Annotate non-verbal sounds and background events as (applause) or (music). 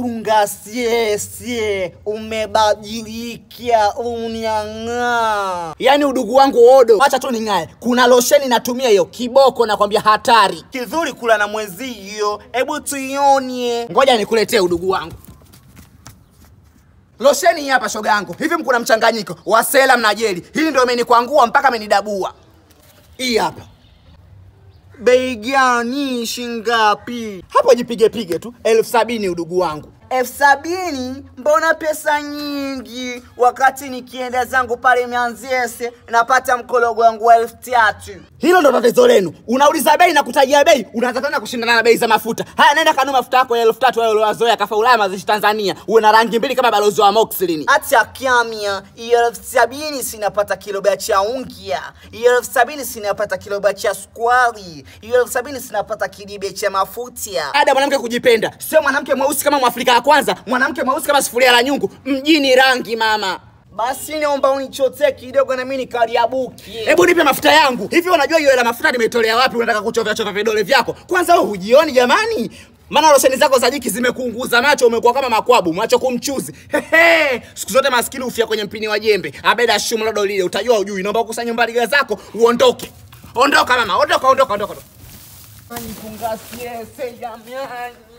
tungasiesie umebadilikia unyang'aa. Yani udugu wangu odo, acha tu ning'ae. Kuna losheni natumia hiyo kiboko, nakwambia hatari. Kizuri kula na mwezio, hebu tuionie. Ngoja nikuletee udugu wangu. Losheni hapa shoga yangu. Hivi mkuna mchanganyiko wa sela na jeli. Hii ndio imenikwangua mpaka amenidabua. Hii hapa bei gani? ngapi? Hapo jipige pige tu elfu sabini udugu wangu elfu sabini mbona pesa nyingi wakati nikienda zangu pale mianziese napata mkologo wangu wa elfu tatu hilo ndo tatizo lenu unauliza bei na kutajia bei unaanza tena kushindana na bei za mafuta haya nenda kanua mafuta yako ya elfu tatu ayo kafa kafaulaya mazishi tanzania uwe na rangi mbili kama balozi wa moxilini hata kyamya iyo elfu sabini sinapata kiloba cha ungia hiyo elfu sabini sinapata kiloba cha sukari hiyo elfu sabini sinapata kidibe cha mafuta ada mwanamke kujipenda sio mwanamke mweusi kama mwafrika kwanza, mwanamke mweusi kama sufuria la nyungu, mjini rangi mama. Basi niomba unichotee kidogo na mimi nikaliabuki. Hebu nipe mafuta yangu. Hivi unajua hiyo ile mafuta nimetolea wapi? Unataka kuchovya chovya vidole vyako? Kwanza wewe hujioni jamani? maana roseni zako za jiki zimekuunguza macho, umekuwa kama makwabu, macho kumchuzi. (laughs) Hehe, siku zote maskini ufia kwenye mpini wa jembe. Abeda shumu lado lile, utajua ujui. Naomba ukusanye mbali mbaliga zako uondoke. Ondoka mama, ondoka, ondoka, ondoka. kungasie, Mkungasie jamani.